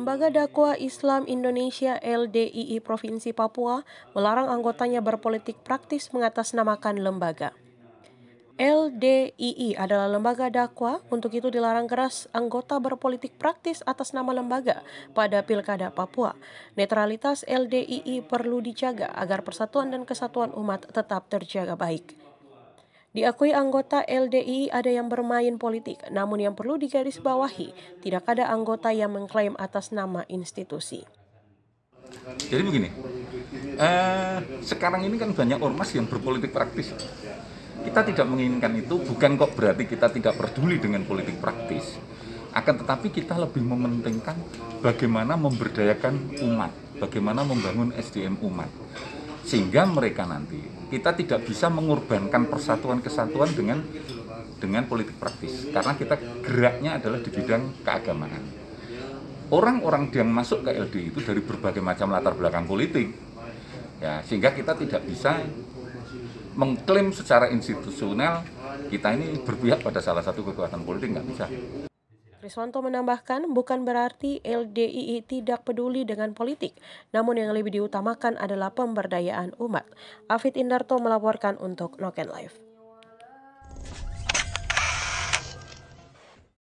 Lembaga Dakwah Islam Indonesia LDII Provinsi Papua melarang anggotanya berpolitik praktis mengatasnamakan lembaga. LDII adalah lembaga dakwah, untuk itu dilarang keras anggota berpolitik praktis atas nama lembaga pada Pilkada Papua. Netralitas LDII perlu dijaga agar persatuan dan kesatuan umat tetap terjaga baik. Diakui anggota LDI ada yang bermain politik, namun yang perlu digarisbawahi, tidak ada anggota yang mengklaim atas nama institusi. Jadi begini, eh, sekarang ini kan banyak ormas yang berpolitik praktis. Kita tidak menginginkan itu, bukan kok berarti kita tidak peduli dengan politik praktis. Akan tetapi kita lebih mementingkan bagaimana memberdayakan umat, bagaimana membangun SDM umat sehingga mereka nanti kita tidak bisa mengorbankan persatuan kesatuan dengan dengan politik praktis karena kita geraknya adalah di bidang keagamaan orang-orang yang masuk ke LD itu dari berbagai macam latar belakang politik ya sehingga kita tidak bisa mengklaim secara institusional kita ini berpihak pada salah satu kekuatan politik nggak bisa Riswanto menambahkan, bukan berarti LDII tidak peduli dengan politik, namun yang lebih diutamakan adalah pemberdayaan umat. Afid Indarto melaporkan untuk Noken Life.